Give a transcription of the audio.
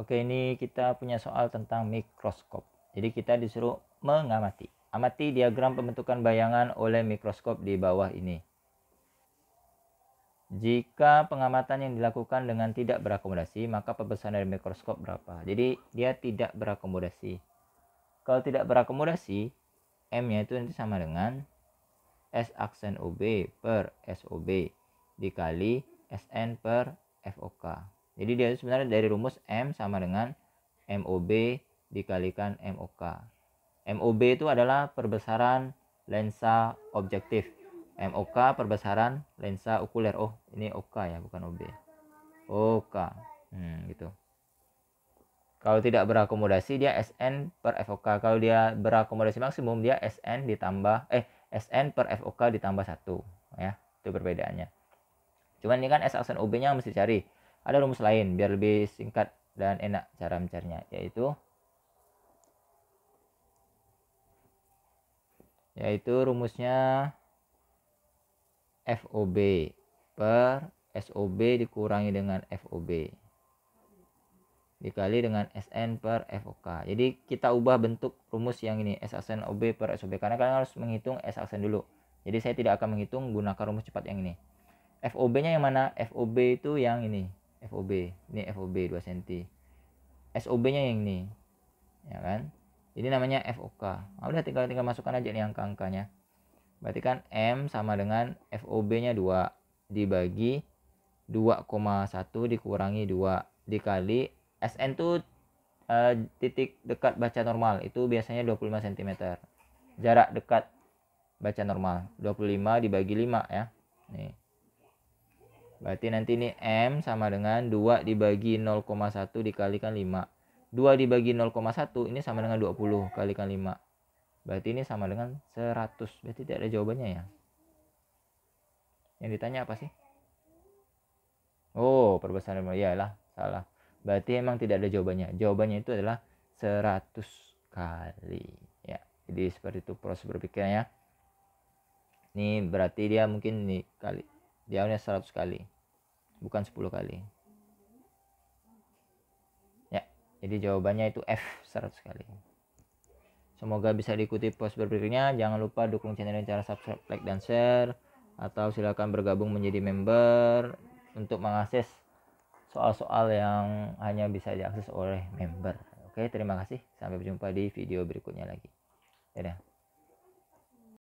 Oke, ini kita punya soal tentang mikroskop. Jadi kita disuruh mengamati. Amati diagram pembentukan bayangan oleh mikroskop di bawah ini. Jika pengamatan yang dilakukan dengan tidak berakomodasi, maka pembesaran dari mikroskop berapa? Jadi dia tidak berakomodasi. Kalau tidak berakomodasi, M-nya itu nanti sama dengan S aksen OB per SOB dikali SN per FOK. Jadi dia sebenarnya dari rumus M sama dengan MOB dikalikan MOK. MOB itu adalah perbesaran lensa objektif. MOK perbesaran lensa okuler. Oh, ini OK ya, bukan OB. OK. Hmm, gitu. Kalau tidak berakomodasi dia SN per FOK. Kalau dia berakomodasi maksimum dia SN ditambah eh SN per FOK ditambah 1 ya. Itu perbedaannya. Cuman ini kan S aksen OB-nya mesti cari. Ada rumus lain biar lebih singkat dan enak cara mencarinya, yaitu yaitu rumusnya FOB per SOB dikurangi dengan FOB dikali dengan SN per FOK. Jadi kita ubah bentuk rumus yang ini S OB per SOB karena kalian harus menghitung S aksen dulu. Jadi saya tidak akan menghitung gunakan rumus cepat yang ini. FOB-nya yang mana? FOB itu yang ini. FOB ini FOB 2 cm SOB nya yang ini ya kan ini namanya FOK nah, udah tinggal tinggal masukkan aja nih angka-angkanya berarti kan M sama dengan FOB nya 2 dibagi 2,1 dikurangi 2 dikali SN tuh e, titik dekat baca normal itu biasanya 25 cm jarak dekat baca normal 25 dibagi 5 ya nih Berarti nanti ini M sama dengan 2 dibagi 0,1 dikalikan 5. 2 dibagi 0,1 ini sama dengan 20 kalikan 5. Berarti ini sama dengan 100. Berarti tidak ada jawabannya ya. Yang ditanya apa sih? Oh, perbesaran ya lah, salah. Berarti emang tidak ada jawabannya. Jawabannya itu adalah 100 kali. Ya, jadi seperti itu proses berpikirnya. Ya. Ini berarti dia mungkin nih kali diamnya 100 kali bukan 10 kali ya jadi jawabannya itu F 100 kali semoga bisa diikuti post berikutnya jangan lupa dukung channel ini cara subscribe like dan share atau silakan bergabung menjadi member untuk mengakses soal-soal yang hanya bisa diakses oleh member oke terima kasih sampai berjumpa di video berikutnya lagi dadah